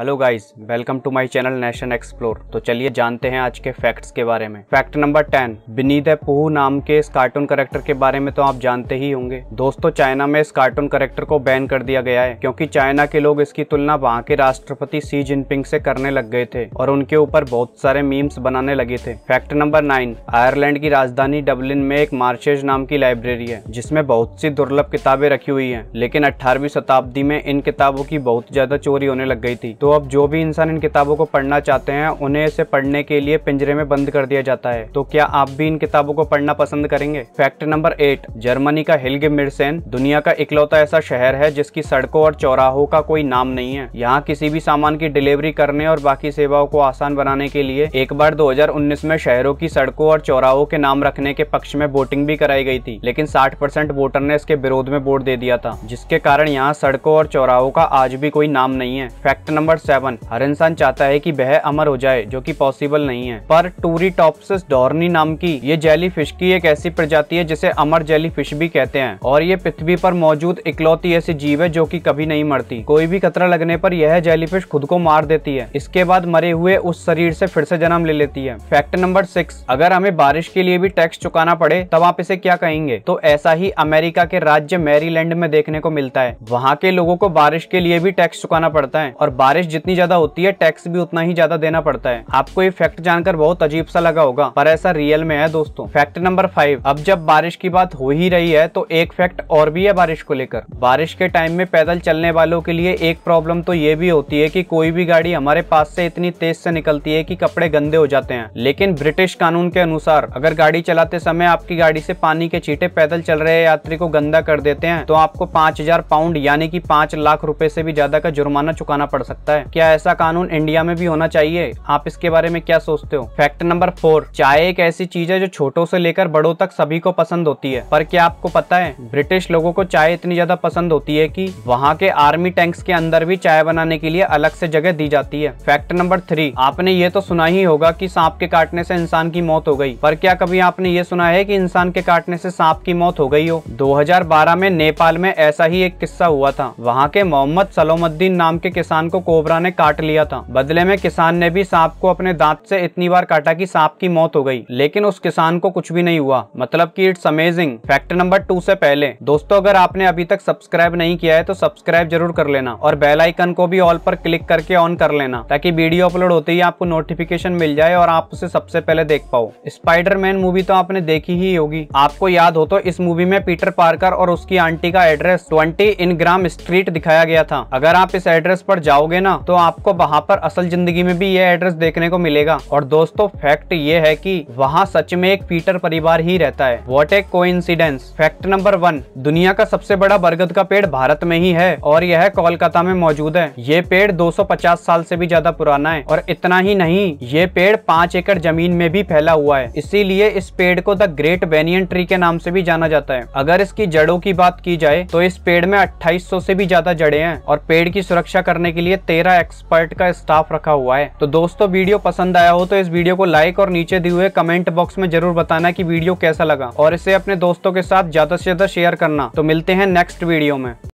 hello guys welcome to my channel nation explore तो चलिए जानते हैं आज के फैक्ट्स के बारे में फैक्ट नंबर टेन बिनी है नाम के इस कार्टून करेक्टर के बारे में तो आप जानते ही होंगे दोस्तों चाइना में इस कार्टून करेक्टर को बैन कर दिया गया है क्योंकि चाइना के लोग इसकी तुलना वहाँ के राष्ट्रपति सी जिनपिंग से करने लग गए थे और उनके ऊपर बहुत सारे मीम्स बनाने लगे थे फैक्ट नंबर नाइन आयरलैंड की राजधानी डबलिन में एक मार्शेज नाम की लाइब्रेरी है जिसमे बहुत सी दुर्लभ किताबें रखी हुई है लेकिन अठारहवीं शताब्दी में इन किताबों की बहुत ज्यादा चोरी होने लग गई थी तो अब जो भी इंसान इन किताबों को पढ़ना चाहते हैं उन्हें इसे पढ़ने के लिए पिंजरे में बंद कर दिया जाता है तो क्या आप भी इन किताबों को पढ़ना पसंद करेंगे फैक्ट नंबर एट जर्मनी का हिलगे मिर्सेन दुनिया का इकलौता ऐसा शहर है जिसकी सड़कों और चौराहों का कोई नाम नहीं है यहाँ किसी भी सामान की डिलीवरी करने और बाकी सेवाओं को आसान बनाने के लिए एक बार दो में शहरों की सड़कों और चौराहों के नाम रखने के पक्ष में वोटिंग भी कराई गई थी लेकिन साठ परसेंट वोटर ने इसके विरोध में वोट दे दिया था जिसके कारण यहाँ सड़कों और चौराहों का आज भी कोई नाम नहीं है फैक्ट नंबर नंबर सेवन हर इंसान चाहता है कि वह अमर हो जाए जो कि पॉसिबल नहीं है पर टूरी टॉपसिस डॉर्नी नाम की ये जेली फिश की एक ऐसी प्रजाति है जिसे अमर जेली फिश भी कहते हैं और ये पृथ्वी पर मौजूद इकलौती ऐसी जीव है जो की कभी नहीं मरती कोई भी खतरा लगने पर यह जेली फिश खुद को मार देती है इसके बाद मरे हुए उस शरीर से फिर से जन्म ले लेती है फैक्ट नंबर सिक्स अगर हमें बारिश के लिए भी टैक्स चुकाना पड़े तब आप इसे क्या कहेंगे तो ऐसा ही अमेरिका के राज्य मैरीलैंड में देखने को मिलता है वहाँ के लोगों को बारिश के लिए भी टैक्स चुकाना पड़ता है और बारिश बारिश जितनी ज्यादा होती है टैक्स भी उतना ही ज्यादा देना पड़ता है आपको ये फैक्ट जानकर बहुत अजीब सा लगा होगा पर ऐसा रियल में है दोस्तों फैक्ट नंबर फाइव अब जब बारिश की बात हो ही रही है तो एक फैक्ट और भी है बारिश को लेकर बारिश के टाइम में पैदल चलने वालों के लिए एक प्रॉब्लम तो ये भी होती है की कोई भी गाड़ी हमारे पास से इतनी तेज से निकलती है की कपड़े गंदे हो जाते हैं लेकिन ब्रिटिश कानून के अनुसार अगर गाड़ी चलाते समय आपकी गाड़ी से पानी के चीटे पैदल चल रहे यात्री को गंदा कर देते हैं तो आपको पाँच पाउंड यानी की पाँच लाख रूपए से भी ज्यादा का जुर्माना चुकाना पड़ सकता है सकता है क्या ऐसा कानून इंडिया में भी होना चाहिए आप इसके बारे में क्या सोचते हो फैक्ट नंबर फोर चाय एक ऐसी चीज है जो छोटों से लेकर बड़ों तक सभी को पसंद होती है पर क्या आपको पता है ब्रिटिश लोगों को चाय इतनी ज्यादा पसंद होती है की वहाँ के आर्मी टैंक्स के अंदर भी चाय बनाने के लिए अलग से जगह दी जाती है फैक्ट नंबर थ्री आपने ये तो सुना ही होगा की सांप के काटने से इंसान की मौत हो गई पर क्या कभी आपने ये सुना है की इंसान के काटने से सांप की मौत हो गई हो 2012 में नेपाल में ऐसा ही एक किस्सा हुआ था वहाँ के मोहम्मद सलोमुद्दीन नाम के किसान को कोबरा ने काट लिया था बदले में किसान ने भी सांप को अपने दांत से इतनी बार काटा कि सांप की मौत हो गई लेकिन उस किसान को कुछ भी नहीं हुआ मतलब कि it's amazing fact number two से पहले दोस्तों अगर आपने अभी तक सब्सक्राइब नहीं किया है तो सब्सक्राइब जरूर कर लेना और बेल आइकन को भी ऑल पर क्लिक करके ऑन कर लेना ताकि वीडियो अपलोड होते ही आपको नोटिफिकेशन मिल जाए और आप उसे सबसे पहले देख पाओ मैन मूवी तो आपने देखी ही होगी आपको याद हो तो इस मूवी में पीटर पार्कर और उसकी आंटी का एड्रेस ट्वेंटी इनग्राम स्ट्रीट दिखाया गया था अगर आप इस एड्रेस पर जाओगे ना ना तो आपको वहाँ पर असल जिंदगी में भी ये एड्रेस देखने को मिलेगा और दोस्तों फैक्ट ये है कि वहाँ सच में एक पीटर परिवार ही रहता है वॉट ए को फैक्ट नंबर वन दुनिया का सबसे बड़ा बरगद का पेड़ भारत में ही है और यह कोलकाता में मौजूद है ये पेड़ दो साल से भी ज्यादा पुराना है और इतना ही नहीं ये पेड़ पाँच एकड़ जमीन में भी फैला हुआ है इसीलिए इस पेड़ को द ग्रेट बेनियन ट्री के नाम से भी जाना जाता है अगर इसकी जड़ों की बात की जाए तो इस पेड़ में 2800 से भी ज्यादा जड़े हैं और पेड़ की सुरक्षा करने के लिए तेरह एक्सपर्ट का स्टाफ रखा हुआ है तो दोस्तों वीडियो पसंद आया हो तो इस वीडियो को लाइक और नीचे दिए हुए कमेंट बॉक्स में जरूर बताना की वीडियो कैसा लगा और इसे अपने दोस्तों के साथ ज्यादा से ज्यादा शेयर करना तो मिलते हैं नेक्स्ट वीडियो में